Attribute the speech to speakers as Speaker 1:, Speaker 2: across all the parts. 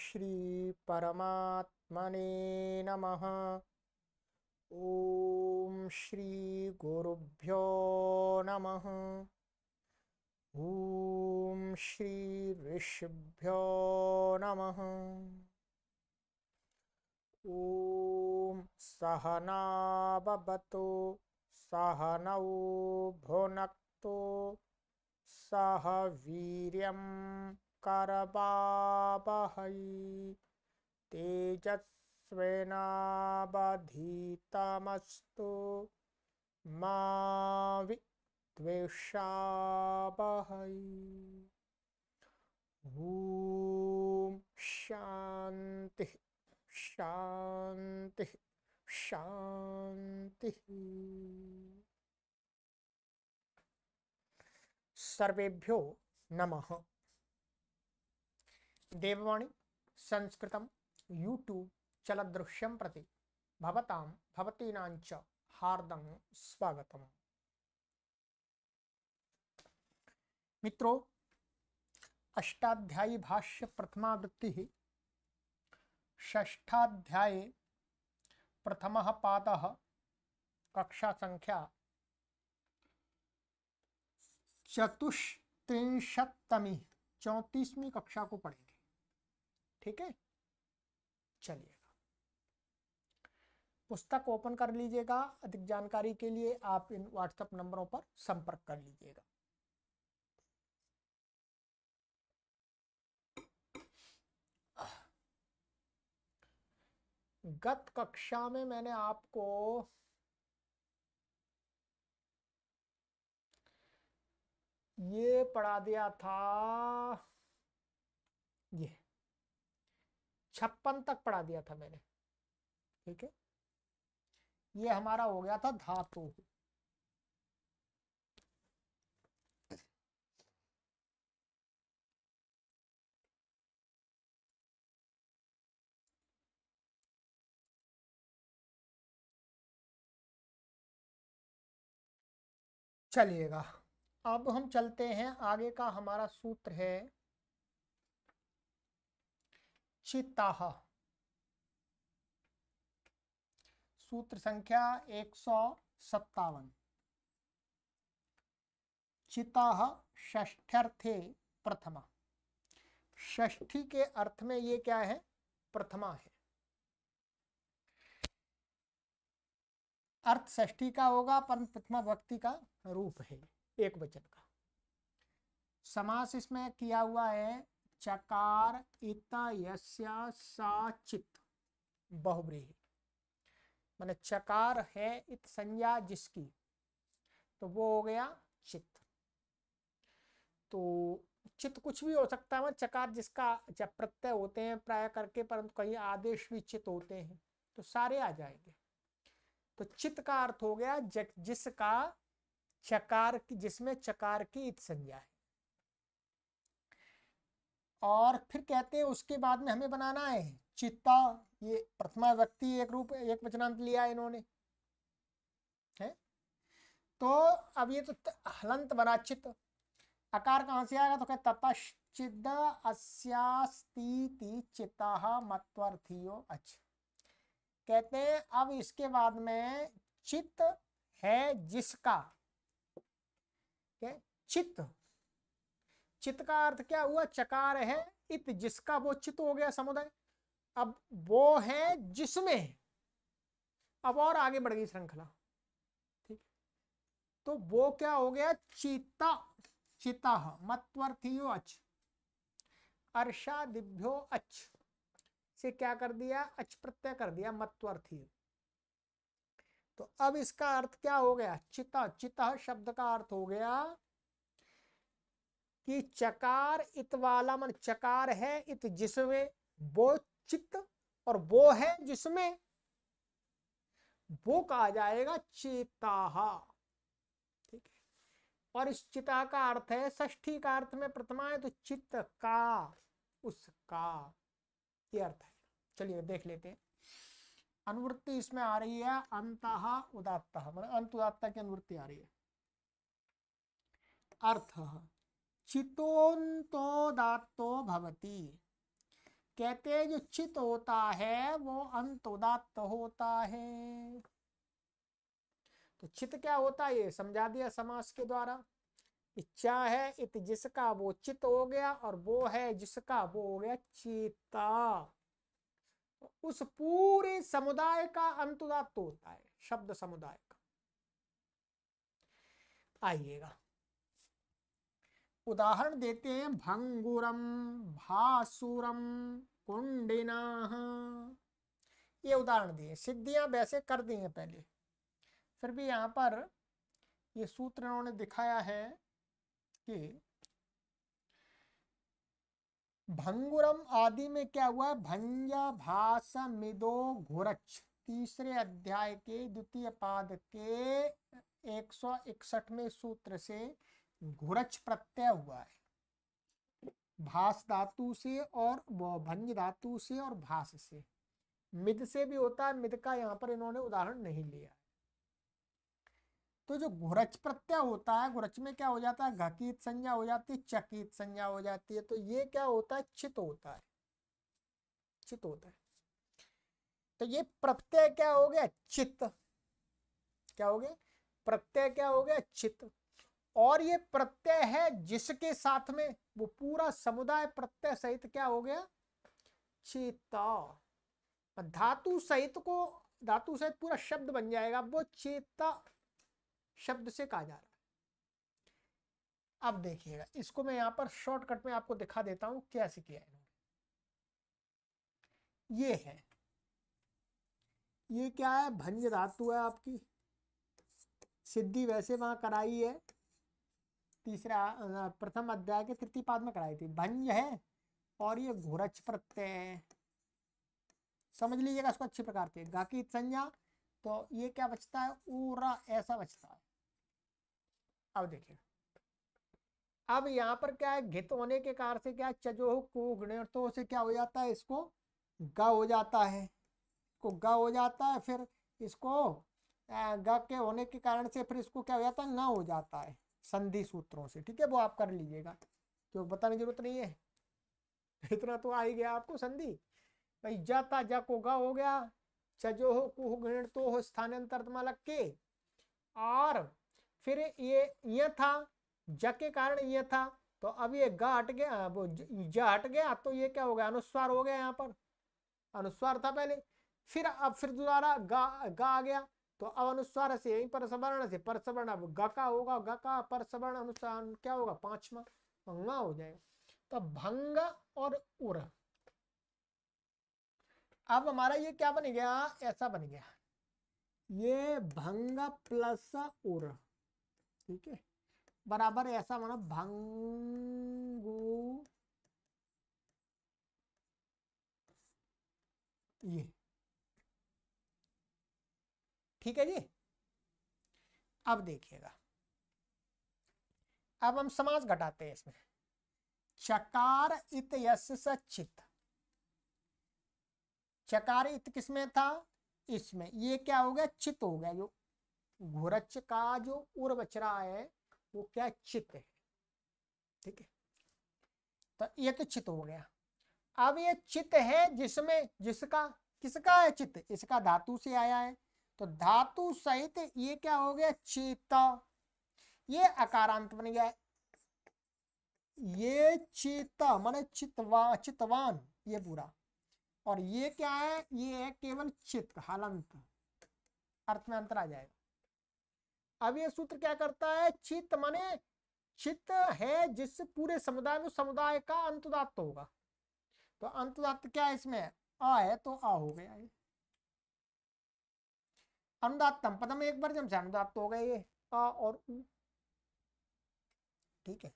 Speaker 1: श्री परमात्मने नमः ॐ श्रीगुरुभ्यो नमः ॐ श्रीऋषभ्यो नमः ॐ सहनाबतु सहनौ भुनक्तु सह वीर्यम् करवावहै तेजस्विनावधीतमस्तु मा विद्वेषावहै ॐ शान्तिः शान्तिः शान्तिः सर्वेभ्यो नमः देववाणी संस्कृत यूट्यूब चलदृश्यं प्रति भवतां भवतीनां स्वागत मित्रों अष्टाध्यायी भाष्य प्रथमावृत्ति ष्ठाध्याय प्रथम पाद कक्षा संख्या चतुस्त्रिशतमी चौंतीसवीं कक्षा को पढ़ेंगे ठीक है चलिएगा पुस्तक ओपन कर लीजिएगा अधिक जानकारी के लिए आप इन व्हाट्सएप नंबरों पर संपर्क कर लीजिएगा गत कक्षा में मैंने आपको ये पढ़ा दिया था ये छप्पन तक पढ़ा दिया था मैंने ठीक है ये हमारा हो गया था धातु चलिएगा अब हम चलते हैं आगे का हमारा सूत्र है चित्ता सूत्र संख्या एक सौ सत्तावन चिता ष्ठ्यर्थे प्रथमा ष्ठी के अर्थ में ये क्या है प्रथमा है अर्थ ष्ठी का होगा परंतु प्रथमा भक्ति का रूप है एक वचन का समास इसमें किया हुआ है चकार इतायस्या साचित बहुब्रीही चकार है इत संज्ञा जिसकी तो वो हो गया चित तो चित कुछ भी हो सकता है मतलब चकार जिसका जब प्रत्यय होते हैं प्राय करके परंतु कहीं आदेश भी चित होते हैं तो सारे आ जाएंगे तो चित का अर्थ हो गया जिसका चकार की जिसमें चकार की इत संज्ञा है और फिर कहते हैं उसके बाद में हमें बनाना है चित्ता ये प्रथमा व्यक्ति एक रूप एक वचनांत लिया इन्होंने है तो अब ये तो हलंत बना चित्त आकार कहाँ से आएगा तो क्या ततश चिद चित्ता मत्वर्थीयो अच्छा कहते हैं अब इसके बाद में चित्त है जिसका चित्त चित का अर्थ क्या हुआ चकार है इत जिसका वो चित हो गया समुदाय अब वो है जिसमें अब और आगे बढ़ गई श्रृंखला ठीक तो वो क्या हो गया चिता चिता मत्वर्थीयो अच अर्षा दिभ्यो अच से क्या कर दिया अच प्रत्यय कर दिया मत्वर्थी तो अब इसका अर्थ क्या हो गया चिता चिता शब्द का अर्थ हो गया कि चकार इत वाला मन चकार है इत जिसमें वो चित्त और वो है जिसमें वो कहा जाएगा चेताहा ठीक है और इस चिता का अर्थ है ष्ठी का अर्थ में प्रथमा है तो चित्त का उसका ये अर्थ है चलिए देख लेते हैं अनुवृत्ति इसमें आ रही है अंत उदात्ता मतलब अंत उदात्ता की अनुवृत्ति आ रही है अर्थ चितोन्तो दात्तो भवती कहते हैं जो चित होता है वो अंतोदात्त होता है तो चित क्या होता है ये समझा दिया समास के द्वारा इच्छा है इत जिसका वो चित हो गया और वो है जिसका वो हो गया चेता उस पूरे समुदाय का अंतदात्त होता है शब्द समुदाय का आइएगा उदाहरण देते हैं भंगुरम भासुरम कुंडिना ये उदाहरण दिए सिद्धियां वैसे कर दी हैं पहले फिर भी यहाँ पर ये सूत्र उन्होंने दिखाया है कि भंगुरम आदि में क्या हुआ है भंजा भास मिदो घुरच तीसरे अध्याय के द्वितीय पाद के एक में सूत्र से घुरच प्रत्यय हुआ है भास धातु से और भंज धातु से और भास से मिद से भी होता है मिद का यहाँ पर इन्होंने उदाहरण नहीं लिया तो जो घुरच प्रत्यय होता है घुरच में क्या हो जाता है घकीत संज्ञा हो जाती है चकित संज्ञा हो जाती है तो ये क्या होता है चित होता है चित होता है तो ये प्रत्यय क्या हो गया चित्त क्या हो गया प्रत्यय क्या हो गया चित्त और ये प्रत्यय है जिसके साथ में वो पूरा समुदाय प्रत्यय सहित क्या हो गया चेता धातु सहित को धातु सहित पूरा शब्द बन जाएगा वो चेता शब्द से कहा जा रहा है अब देखिएगा इसको मैं यहां पर शॉर्टकट में आपको दिखा देता हूं कैसे किया है ये है ये क्या है भंज धातु है आपकी सिद्धि वैसे वहां कराई है तीसरा प्रथम अध्याय के तृतीय पाद में कराई थी भंज है और ये घोरच प्रत्यय है समझ लीजिएगा इसको अच्छी प्रकार से गाकी संज्ञा तो ये क्या बचता है ऊरा ऐसा बचता है अब देखिए अब यहाँ पर क्या है घित होने के कारण से क्या चजो को तो से क्या हो जाता है इसको ग हो जाता है को ग हो जाता है फिर इसको ग के होने के कारण से फिर इसको क्या हो जाता है न हो जाता है संधि सूत्रों से ठीक है वो आप कर लीजिएगा क्यों बताने की जरूरत नहीं है इतना तो आ ही गया आपको संधि भाई जाता जा को गा हो गया चजो हो कुह गण तो हो स्थानांतर मालक के और फिर ये ये था ज के कारण ये था तो अब ये गा हट गया वो ज हट गया तो ये क्या हो गया अनुस्वार हो गया यहाँ पर अनुस्वार था पहले फिर अब फिर दोबारा गा गा आ गया तो अब अनुस्वार से यही पर सवर्ण से पर सवर्ण अब गका होगा गका पर सवर्ण अनुस्वार क्या होगा पांचवा भंगा हो जाएगा तो भंग और उर अब हमारा ये क्या बन गया ऐसा बन गया ये भंग प्लस उर ठीक है बराबर ऐसा माना भंग ये ठीक है जी अब देखिएगा अब हम समाज घटाते हैं इसमें चकार इत यश चकार इत किसमें था इसमें ये क्या हो गया चित हो गया जो घोरच का जो उर्वचरा है वो क्या चित्त है ठीक है तो ये तो चित हो गया अब ये चित्त है जिसमें जिसका किसका है चित्त इसका धातु से आया है तो धातु सहित ये क्या हो गया चेत ये अकारांत बन गया ये चीता माने चितवा चितवान ये पूरा और ये क्या है ये है केवल चित हलंत अर्थ में अंतर आ जाएगा अब ये सूत्र क्या करता है चित्त माने चित्त है जिससे पूरे समुदाय में समुदाय का अंतदात्त होगा तो अंतदात्त क्या है इसमें आ है तो आ हो गया ये अनुदातम पदम एक बार जम से अनुदात तो हो गए ये आ और उ ठीक है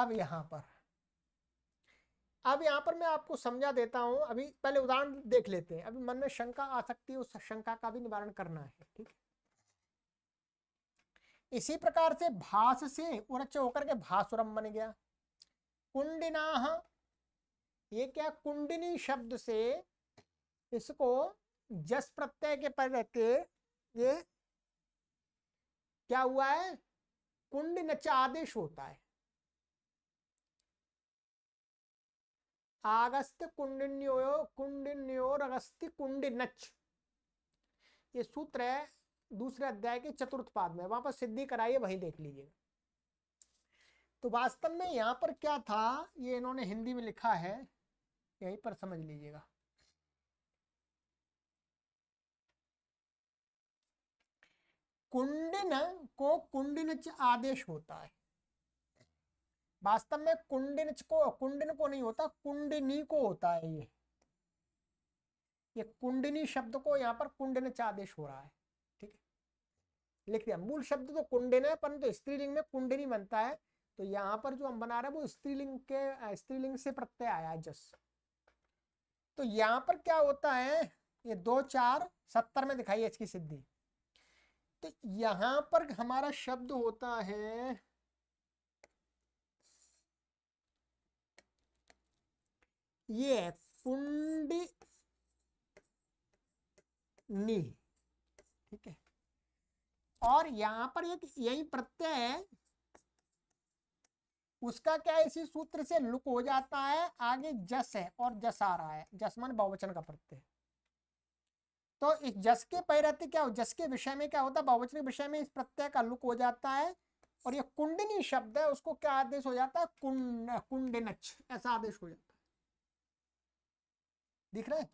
Speaker 1: अब यहाँ पर अब यहाँ पर मैं आपको समझा देता हूँ अभी पहले उदाहरण देख लेते हैं अभी मन में शंका आ सकती है उस शंका का भी निवारण करना है ठीक है इसी प्रकार से भास से उरच होकर के भासुरम बन गया कुंडिना ये क्या कुंडिनी शब्द से इसको जस प्रत्यय के पर रह के ये क्या हुआ है कुंड नच आदेश होता है आगस्त कुंडिन्यो कुंडिन्योर अगस्त कुंड नच ये सूत्र है दूसरे अध्याय के चतुर्थ पाद में वहां पर सिद्धि कराइए वहीं देख लीजिएगा तो वास्तव में यहाँ पर क्या था ये इन्होंने हिंदी में लिखा है यहीं पर समझ लीजिएगा कुंडिन को कुंडिनच आदेश होता है वास्तव में कुंडन को कुंडिन को नहीं होता कुंडिनी को होता है ये ये कुंडिनी शब्द को यहाँ पर कुंडिनच आदेश हो रहा है ठीक है लिख दिया मूल शब्द तो कुंडिन है परंतु तो स्त्रीलिंग में कुंडिनी बनता है तो यहाँ पर जो हम बना रहे हैं वो स्त्रीलिंग के स्त्रीलिंग से प्रत्यय आया जस तो यहाँ पर क्या होता है ये दो चार सत्तर में दिखाई है इसकी सिद्धि तो यहां पर हमारा शब्द होता है ये है नी ठीक है और यहां पर एक यही प्रत्यय है उसका क्या इसी सूत्र से लुक हो जाता है आगे जस है और जस आ रहा है जसमन बहुवचन का प्रत्यय तो इस जस के पैरती क्या हो जस के विषय में क्या होता है बहुवचन विषय में इस प्रत्यय का लुक हो जाता है और ये कुंडनी शब्द है उसको क्या आदेश हो जाता है कुंड कुंडनच ऐसा आदेश हो जाता है दिख रहा है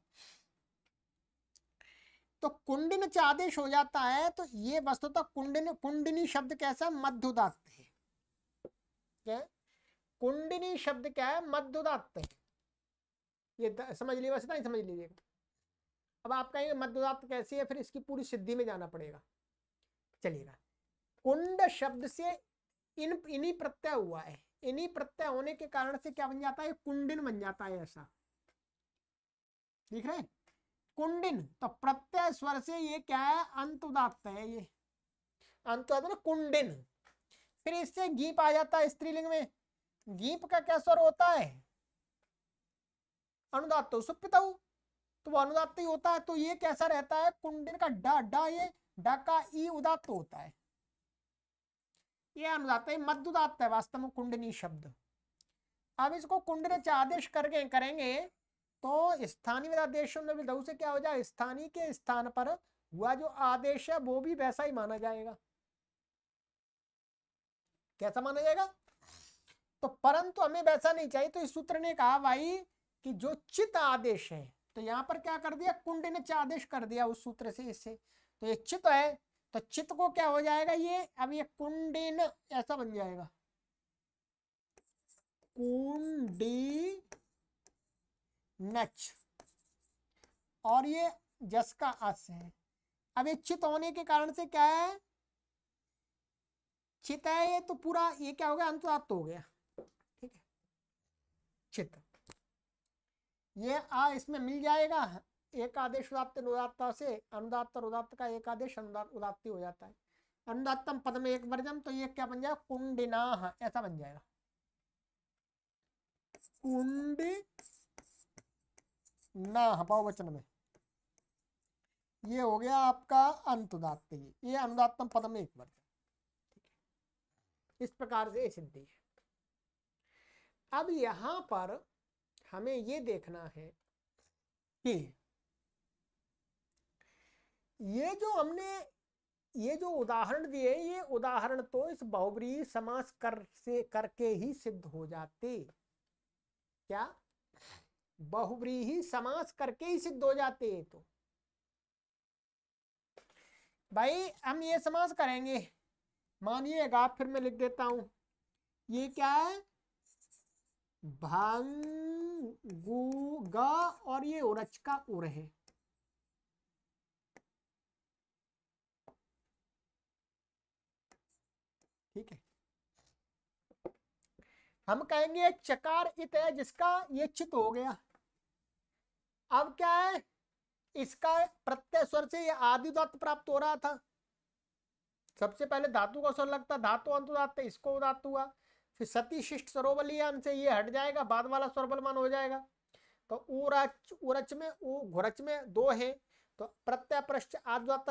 Speaker 1: तो कुंडनच आदेश हो जाता है तो ये वस्तुतः तो कुंडन कुंडनी शब्द कैसा है मध्युदात्त है क्या कुंडनी शब्द क्या है मध्युदात्त है ये समझ लीजिए बस इतना ही समझ लीजिएगा अब आप कहेंगे मध्वधातु कैसी है फिर इसकी पूरी सिद्धि में जाना पड़ेगा चलिएगा कुंड शब्द से इन इन्हीं प्रत्यय हुआ है इन्हीं प्रत्यय होने के कारण से क्या बन जाता है कुंडिन बन जाता है ऐसा दिख रहे कुंडिन तो प्रत्यय स्वर से ये क्या है अंतदात है ये अंतदात ना मतलब कुंडिन फिर इससे गीप आ जाता है स्त्रीलिंग में गीप का क्या स्वर होता है अनुदात सुप्त तो वो अनुदात ही होता है तो ये कैसा रहता है कुंडन का डा डा ये डा का ई उदात्त होता है ये अनुदात है मध्युदात्त है वास्तव में कुंडनी शब्द अब इसको कुंडन आदेश करके करेंगे तो स्थानीय आदेशों में विधु से क्या हो जाए स्थानीय के स्थान पर हुआ जो आदेश है वो भी वैसा ही माना जाएगा कैसा माना जाएगा तो परंतु हमें वैसा नहीं चाहिए तो इस सूत्र ने कहा भाई कि जो चित आदेश है तो यहाँ पर क्या कर दिया कुंड ने चादेश कर दिया उस सूत्र से इससे तो ये चित है तो चित को क्या हो जाएगा ये अब ये कुंडिन ऐसा बन जाएगा कुंडी नच और ये जस का अस है अब ये चित होने के कारण से क्या है चित है ये तो पूरा ये क्या हो गया अंतरात्त हो गया ठीक है चित्त ये आ इसमें मिल जाएगा एक आदेश उदात उदात्ता से अनुदात्त उदात्त का एक आदेश अनुदात उदात्ती हो जाता है अनुदात्तम पद में एक वर्जम तो ये क्या बन जाएगा कुंडिना ऐसा बन जाएगा कुंड बहुवचन में ये हो गया आपका अंतदात्त ये अनुदात्तम पद में एक वर्जन इस प्रकार से सिद्धि है अब यहां पर हमें ये देखना है कि ये जो हमने ये जो उदाहरण दिए ये उदाहरण तो इस बहुबरी समास कर से करके ही सिद्ध हो जाते क्या बहुबरी ही समास करके ही सिद्ध हो जाते हैं तो भाई हम ये समास करेंगे मानिएगा फिर मैं लिख देता हूं ये क्या है भांगुगा और ये उरच का उर है ठीक है हम कहेंगे चकार इत है जिसका ये चित हो गया अब क्या है इसका प्रत्यय स्वर से ये आदि दत्त प्राप्त हो रहा था सबसे पहले धातु का स्वर लगता धातु अंतुदात इसको उदात हुआ फिर सती शिष्ट सरोबलियान से ये हट जाएगा बाद वाला मान हो जाएगा तो उरच उरच में उ घुरच में दो है तो प्रत्यप्रश्च आदात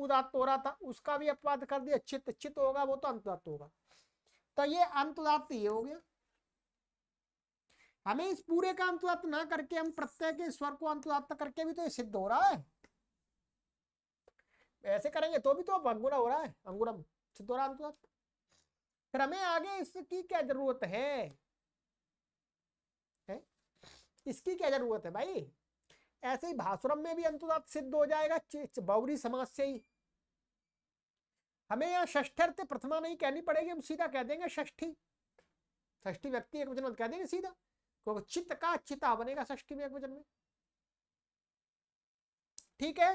Speaker 1: उदात हो रहा था उसका भी अपवाद कर दिया चित चित होगा वो तो अंतदात होगा तो ये अंतदात ये हो गया हमें इस पूरे का अंतदात ना करके हम प्रत्यय के स्वर को अंतदात करके भी तो ये सिद्ध हो रहा है ऐसे करेंगे तो भी तो अंगुरा हो रहा है अंगुरम सिद्ध हो रहा है अंतदात फिर हमें आगे इसकी क्या जरूरत है, है? इसकी क्या जरूरत है भाई ऐसे ही भासुरम में भी अंतुदात सिद्ध हो जाएगा बौरी समाज से ही हमें यहाँ ष्ठर्थ प्रथमा नहीं कहनी पड़ेगी हम सीधा कह देंगे ष्ठी ष्ठी व्यक्ति एक वचन कह देंगे सीधा क्योंकि चित्त का चिता बनेगा ष्ठी में एक वचन में ठीक है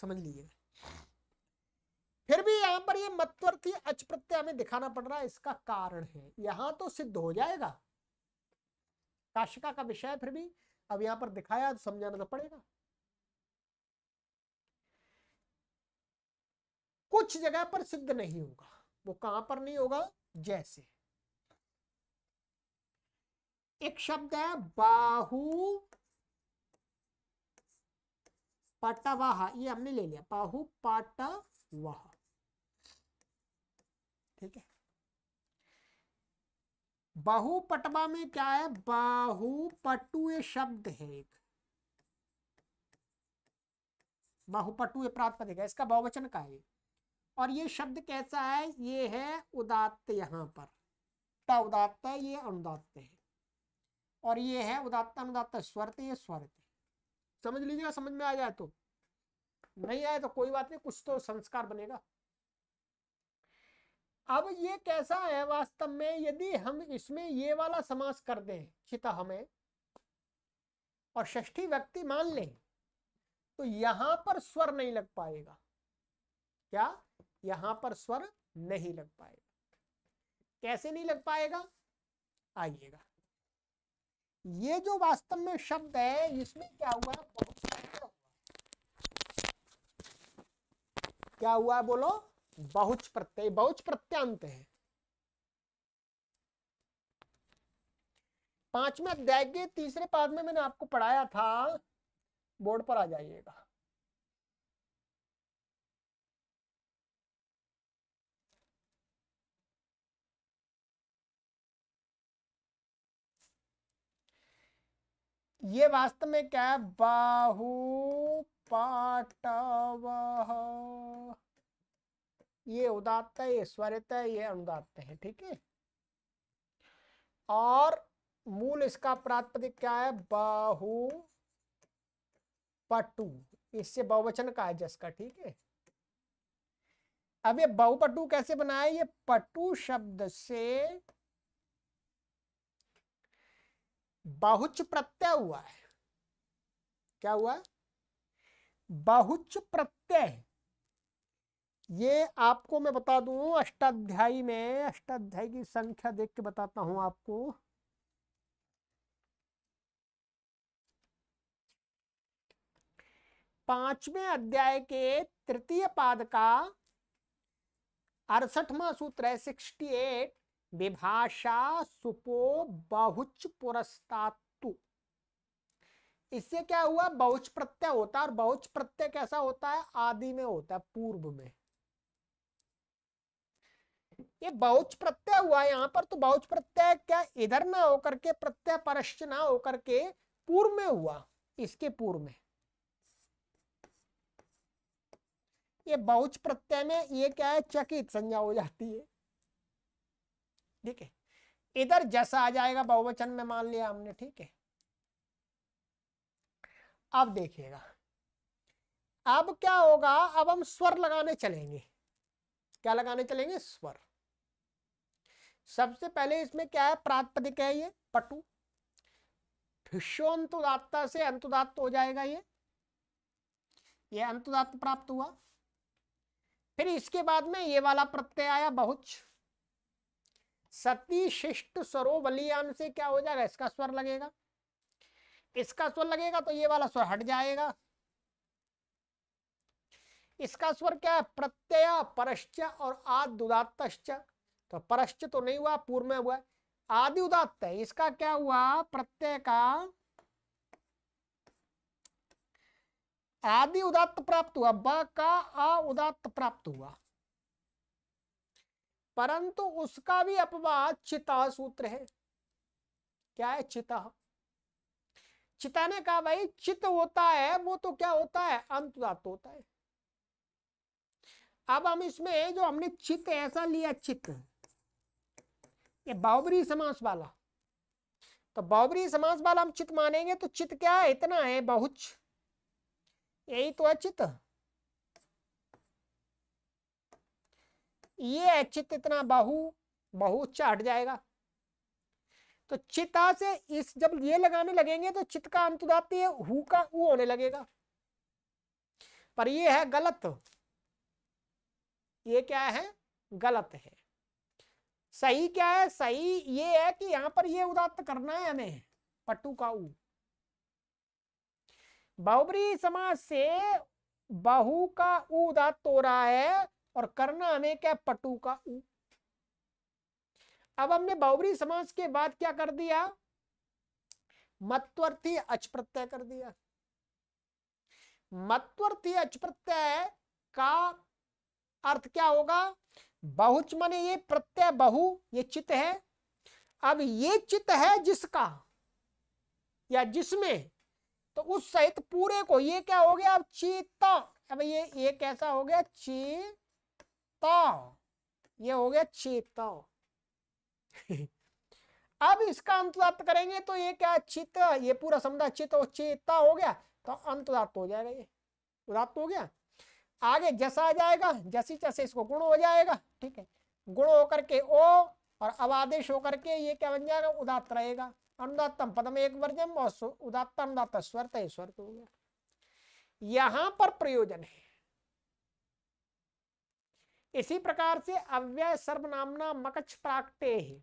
Speaker 1: समझ लीजिए फिर भी यहाँ पर ये मतवर्थी अच प्रत्यय हमें दिखाना पड़ रहा है इसका कारण है यहाँ तो सिद्ध हो जाएगा काशिका का विषय फिर भी अब यहाँ पर दिखाया तो समझाना तो पड़ेगा कुछ जगह पर सिद्ध नहीं होगा वो कहां पर नहीं होगा जैसे एक शब्द है बाहु पाटावाह ये हमने ले लिया बाहु वाह ठीक है बाहुपटवा में क्या है बाहुपटु ये शब्द है एक बाहुपटु ये प्रातपदिक है इसका बहुवचन का है और ये शब्द कैसा है ये है उदात्त यहां पर ट उदात्त है ये अनुदात्त है और ये है उदात्त अनुदात्त स्वरत ये स्वरत समझ लीजिएगा समझ में आ जाए तो नहीं आए तो कोई बात नहीं कुछ तो संस्कार बनेगा अब ये कैसा है वास्तव में यदि हम इसमें ये वाला समास कर दें चिता हमें और ष्ठी व्यक्ति मान लें तो यहां पर स्वर नहीं लग पाएगा क्या यहां पर स्वर नहीं लग पाएगा कैसे नहीं लग पाएगा आइएगा ये जो वास्तव में शब्द है इसमें क्या हुआ बहुत क्या हुआ बोलो बहुच प्रत्यय बहुच प्रत्यंत है पांचवें अध्याय के तीसरे पाद में मैंने आपको पढ़ाया था बोर्ड पर आ जाइएगा ये वास्तव में क्या है बाहु पाटव ये उदात्त है ये स्वरित है ये अनुदात्त है ठीक है और मूल इसका प्रातपदिक क्या है बहु पटु इससे बहुवचन का है जस का ठीक है अब ये बहुपटु कैसे बनाए ये पटु शब्द से बहुच प्रत्यय हुआ है क्या हुआ बहुच प्रत्यय ये आपको मैं बता दूं अष्टाध्यायी में अष्टाध्यायी की संख्या देख के बताता हूं आपको पांचवें अध्याय के तृतीय पाद का अड़सठवा सूत्र है सिक्सटी एट विभाषा सुपो बहुच पुरस्तात्तु इससे क्या हुआ बहुच प्रत्यय होता है और बहुच प्रत्यय कैसा होता है आदि में होता है पूर्व में ये बहुच प्रत्यय हुआ यहाँ पर तो बहुच प्रत्यय क्या इधर ना होकर के प्रत्यय परश्च ना होकर के पूर्व में हुआ इसके पूर्व में ये बहुच प्रत्यय में ये क्या है चकित संज्ञा हो जाती है ठीक है इधर जैसा आ जाएगा बहुवचन में मान लिया हमने ठीक है अब देखिएगा अब क्या होगा अब हम स्वर लगाने चलेंगे क्या लगाने चलेंगे स्वर सबसे पहले इसमें क्या है प्रातपदिक है ये पटु भिष्योन्तुदात्ता से अंतुदात्त हो जाएगा ये ये अंतुदात्त प्राप्त हुआ फिर इसके बाद में ये वाला प्रत्यय आया बहुच सती शिष्ट सरोवलियाम से क्या हो जाएगा इसका स्वर लगेगा इसका स्वर लगेगा तो ये वाला स्वर हट जाएगा इसका स्वर क्या है प्रत्यय परश्च और आदुदात तो परश्च तो नहीं हुआ पूर्व में हुआ आदि उदात्त है इसका क्या हुआ प्रत्यय का आदि उदात्त प्राप्त हुआ ब का अ उदात्त प्राप्त हुआ परंतु उसका भी अपवाद चिता सूत्र है क्या है चिता चिता ने कहा भाई चित होता है वो तो क्या होता है अंत उदात्त होता है अब हम इसमें जो हमने चित ऐसा लिया चित्त ये बाबरी समास वाला तो बाबरी समास वाला हम चित मानेंगे तो चित क्या है इतना है बहुच यही तो है चित ये चित इतना बहु बहुच हट जाएगा तो चिता से इस जब ये लगाने लगेंगे तो चित का अंत है हु का ऊ होने लगेगा पर ये है गलत ये क्या है गलत है सही क्या है सही ये है कि यहां पर ये उदात्त करना है हमें पट्टू का बहुबरी समाज से बहु का उदात्त हो रहा है और करना हमें क्या पटु का उ अब हमने बहुबरी समाज के बाद क्या कर दिया मत्वर्थी अच प्रत्यय कर दिया मत्वर्थी अच प्रत्यय का अर्थ क्या होगा बहुच माने ये प्रत्यय बहु ये चित है अब ये चित है जिसका या जिसमें तो उस सहित पूरे को ये क्या हो गया अब चेता अब ये ये कैसा हो गया चेता ये हो गया चेता अब इसका अंतदात करेंगे तो ये क्या चित ये पूरा समझा चित चेता हो गया तो अंतदात हो जाएगा ये उदात्त हो गया आगे जस आ जाएगा जसी जैसे इसको गुण हो जाएगा ठीक है गुण होकर के ओ और अवादेश होकर के ये क्या बन जाएगा उदात रहेगा अनुदातम पदम एक वर्जम और उदात अनुदात स्वर तय स्वर हो गया यहां पर प्रयोजन है इसी प्रकार से अव्यय सर्वनामना मकच्छ प्राक्टे है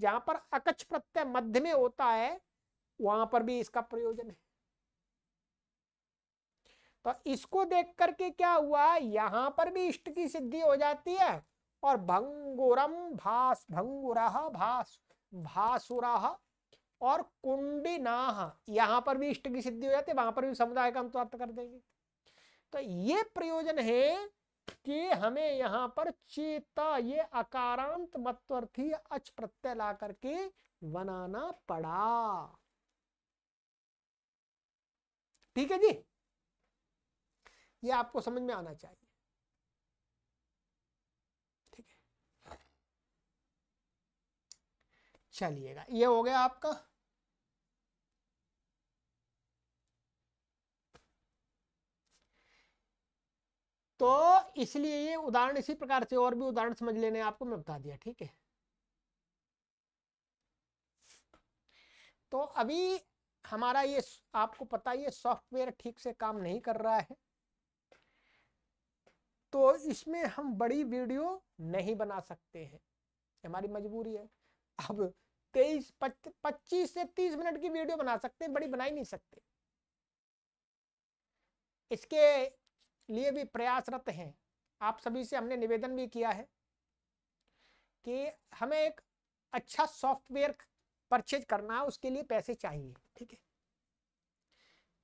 Speaker 1: जहां पर अकच्छ प्रत्यय मध्य में होता है वहां पर भी इसका प्रयोजन है तो इसको देख करके क्या हुआ यहाँ पर भी इष्ट की सिद्धि हो जाती है और भंगुरम भास भंगुरा भास भासुरा और कुंडिनाह यहाँ पर भी इष्ट की सिद्धि हो जाती है वहां पर भी समुदाय का हम तो कर देंगे तो ये प्रयोजन है कि हमें यहाँ पर चेता ये अकारांत मत्वर्थी अच प्रत्यय ला करके बनाना पड़ा ठीक है जी ये आपको समझ में आना चाहिए ठीक है चलिएगा ये हो गया आपका तो इसलिए ये उदाहरण इसी प्रकार से और भी उदाहरण समझ लेने आपको मैं बता दिया ठीक है तो अभी हमारा ये आपको पता ये सॉफ्टवेयर ठीक से काम नहीं कर रहा है तो इसमें हम बड़ी वीडियो नहीं बना सकते हैं हमारी मजबूरी है अब तेईस पच्चीस से तीस मिनट की वीडियो बना सकते हैं बड़ी बना ही नहीं सकते इसके लिए भी प्रयासरत हैं आप सभी से हमने निवेदन भी किया है कि हमें एक अच्छा सॉफ्टवेयर परचेज करना है उसके लिए पैसे चाहिए ठीक है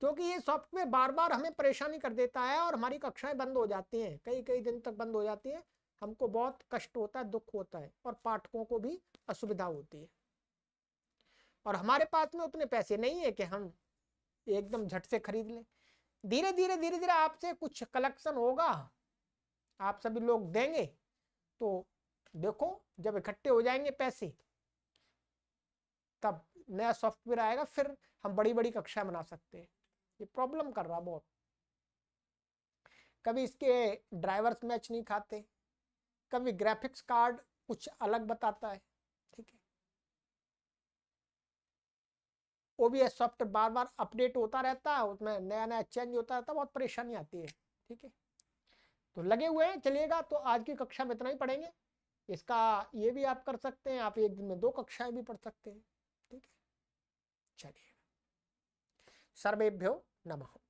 Speaker 1: क्योंकि ये सॉफ्टवेयर बार बार हमें परेशानी कर देता है और हमारी कक्षाएं बंद हो जाती हैं कई कई दिन तक बंद हो जाती हैं हमको बहुत कष्ट होता है दुख होता है और पाठकों को भी असुविधा होती है और हमारे पास में उतने पैसे नहीं है कि हम एकदम झट से खरीद लें धीरे धीरे धीरे धीरे आपसे कुछ कलेक्शन होगा आप सभी लोग देंगे तो देखो जब इकट्ठे हो जाएंगे पैसे तब नया सॉफ्टवेयर आएगा फिर हम बड़ी बड़ी कक्षाएं बना सकते हैं ये प्रॉब्लम कर रहा बहुत कभी इसके ड्राइवर्स मैच नहीं खाते कभी ग्राफिक्स कार्ड कुछ अलग बताता है ठीक है ओबीएस सॉफ्ट बार बार अपडेट होता रहता है उसमें नया नया चेंज होता रहता है बहुत परेशानी आती है ठीक है तो लगे हुए हैं चलिएगा तो आज की कक्षा में इतना ही पढ़ेंगे इसका ये भी आप कर सकते हैं आप एक दिन में दो कक्षाएं भी पढ़ सकते हैं ठीक है चलिए सर्वेभ्यो Namaha.